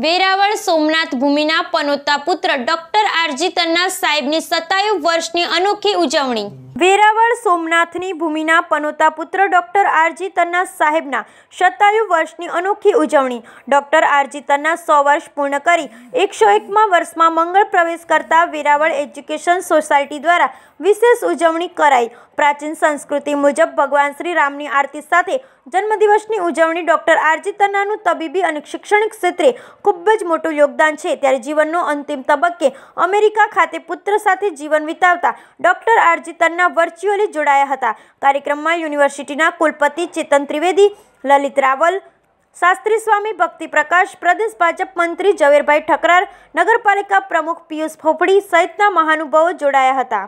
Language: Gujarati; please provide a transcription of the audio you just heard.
વેરાવળ સોમનાથ ભૂમિના પનોતા પુત્ર ડોક્ટર આરજી તન્ના સાહેબની સત્તાવીસ વર્ષની અનોખી ઉજવણી વેરાવળ સોમનાથની ભૂમિના પનોતા પુત્ર ડોક્ટર આરજી તન્ના સાહેબના સત્તાવીસ વર્ષની અનોખી ઉજવણી ડોક્ટર આરજી તન્ના સો વર્ષ પૂર્ણ કરી એકસો એકમાં વર્ષમાં મંગળ પ્રવેશ કરતા વેરાવળ એજ્યુકેશન સોસાયટી દ્વારા વિશેષ ઉજવણી કરાઈ પ્રાચીન સંસ્કૃતિ મુજબ ભગવાન શ્રી રામની આરતી સાથે જન્મદિવસની ઉજવણી ડૉક્ટર આરજી તન્નાનું તબીબી અને શૈક્ષણિક ક્ષેત્રે ખૂબ જ મોટું યોગદાન છે ત્યારે જીવનનો અંતિમ તબક્કે અમેરિકા ખાતે પુત્ર સાથે જીવન વિતાવતા ડૉક્ટર આરજી તન્ના વર્ચ્યુઅલી જોડાયા હતા કાર્યક્રમમાં યુનિવર્સિટીના કુલપતિ ચેતન ત્રિવેદી લલિત રાવલ શાસ્ત્રી સ્વામી ભક્તિ પ્રકાશ પ્રદેશ ભાજપ મંત્રી ઝવેરભાઈ ઠકરાર નગરપાલિકા પ્રમુખ પિયુષ ફોપડી સહિતના મહાનુભાવો જોડાયા હતા